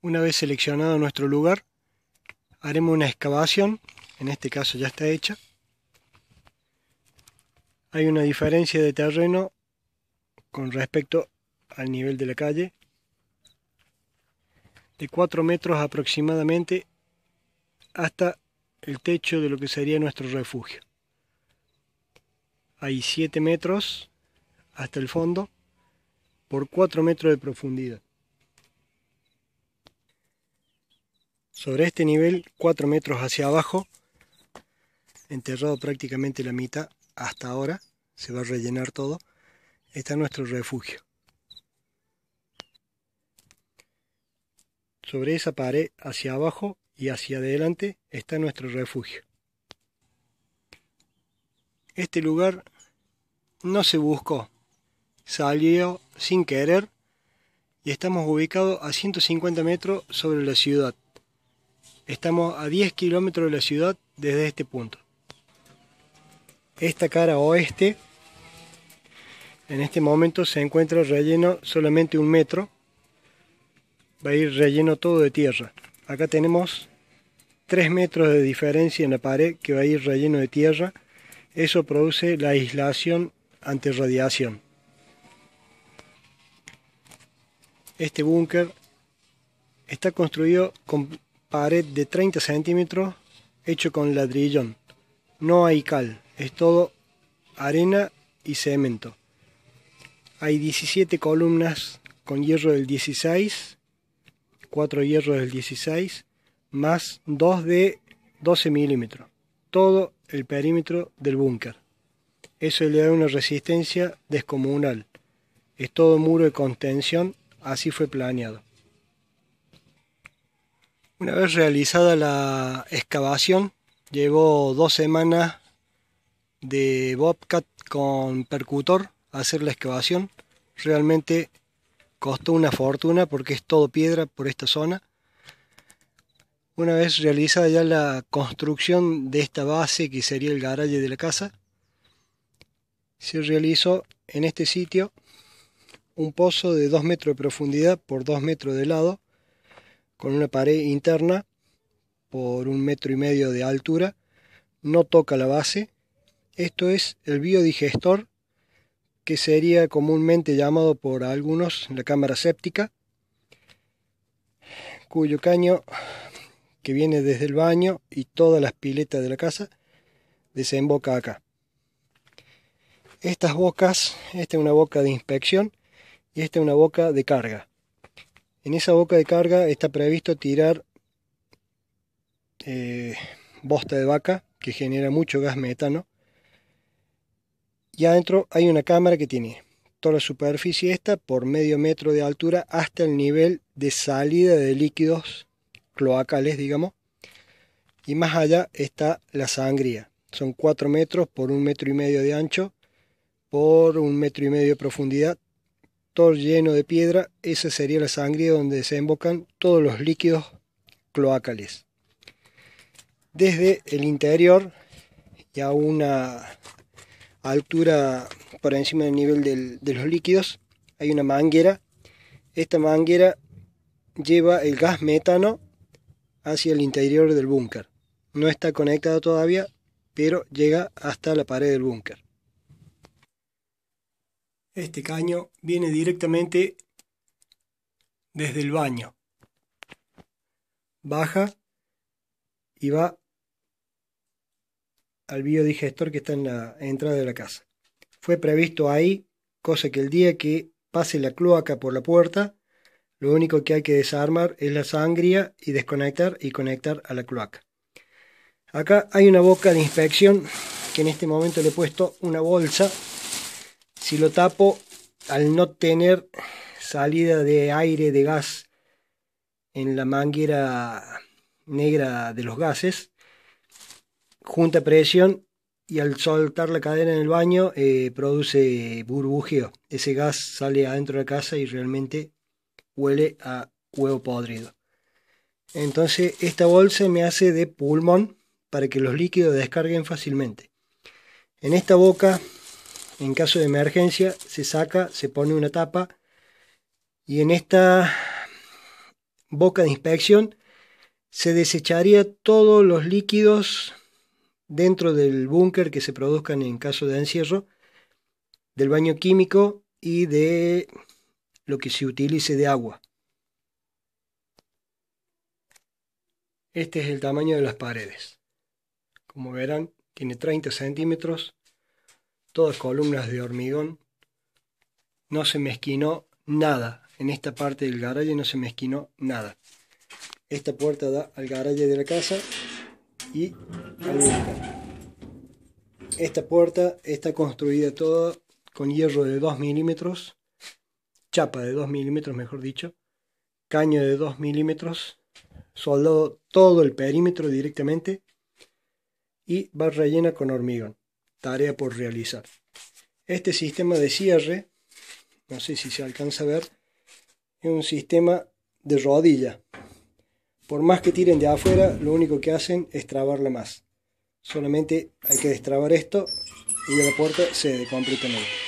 Una vez seleccionado nuestro lugar, haremos una excavación, en este caso ya está hecha. Hay una diferencia de terreno con respecto al nivel de la calle, de 4 metros aproximadamente hasta el techo de lo que sería nuestro refugio. Hay 7 metros hasta el fondo por 4 metros de profundidad. Sobre este nivel, 4 metros hacia abajo, enterrado prácticamente la mitad hasta ahora, se va a rellenar todo, está nuestro refugio. Sobre esa pared, hacia abajo y hacia adelante, está nuestro refugio. Este lugar no se buscó, salió sin querer y estamos ubicados a 150 metros sobre la ciudad. Estamos a 10 kilómetros de la ciudad desde este punto. Esta cara oeste, en este momento se encuentra relleno solamente un metro. Va a ir relleno todo de tierra. Acá tenemos 3 metros de diferencia en la pared que va a ir relleno de tierra. Eso produce la aislación ante radiación. Este búnker está construido con pared de 30 centímetros hecho con ladrillón. No hay cal, es todo arena y cemento. Hay 17 columnas con hierro del 16, 4 hierros del 16, más 2 de 12 milímetros. Todo el perímetro del búnker. Eso le da una resistencia descomunal. Es todo muro de contención, así fue planeado. Una vez realizada la excavación, llevó dos semanas de Bobcat con percutor a hacer la excavación. Realmente costó una fortuna porque es todo piedra por esta zona. Una vez realizada ya la construcción de esta base que sería el garaje de la casa, se realizó en este sitio un pozo de 2 metros de profundidad por 2 metros de lado con una pared interna por un metro y medio de altura, no toca la base. Esto es el biodigestor, que sería comúnmente llamado por algunos la cámara séptica, cuyo caño que viene desde el baño y todas las piletas de la casa desemboca acá. Estas bocas, esta es una boca de inspección y esta es una boca de carga. En esa boca de carga está previsto tirar eh, bosta de vaca que genera mucho gas metano. Y adentro hay una cámara que tiene toda la superficie esta por medio metro de altura hasta el nivel de salida de líquidos cloacales, digamos. Y más allá está la sangría. Son 4 metros por un metro y medio de ancho por un metro y medio de profundidad, lleno de piedra, esa sería la sangre donde desembocan todos los líquidos cloacales. Desde el interior y a una altura por encima del nivel de los líquidos hay una manguera. Esta manguera lleva el gas metano hacia el interior del búnker. No está conectado todavía, pero llega hasta la pared del búnker. Este caño viene directamente desde el baño. Baja y va al biodigestor que está en la entrada de la casa. Fue previsto ahí, cosa que el día que pase la cloaca por la puerta, lo único que hay que desarmar es la sangría y desconectar y conectar a la cloaca. Acá hay una boca de inspección que en este momento le he puesto una bolsa si lo tapo, al no tener salida de aire de gas en la manguera negra de los gases, junta presión y al soltar la cadena en el baño eh, produce burbujeo. Ese gas sale adentro de la casa y realmente huele a huevo podrido. Entonces esta bolsa me hace de pulmón para que los líquidos descarguen fácilmente. En esta boca en caso de emergencia se saca, se pone una tapa y en esta boca de inspección se desecharía todos los líquidos dentro del búnker que se produzcan en caso de encierro, del baño químico y de lo que se utilice de agua. Este es el tamaño de las paredes. Como verán, tiene 30 centímetros todas columnas de hormigón. No se mezquinó nada. En esta parte del garaje no se mezquinó nada. Esta puerta da al garaje de la casa y Esta puerta está construida toda con hierro de 2 milímetros, chapa de 2 milímetros mejor dicho, caño de 2 milímetros, soldado todo el perímetro directamente y va rellena con hormigón tarea por realizar. Este sistema de cierre, no sé si se alcanza a ver, es un sistema de rodilla. Por más que tiren de afuera, lo único que hacen es trabarla más. Solamente hay que destrabar esto y la puerta se completamente.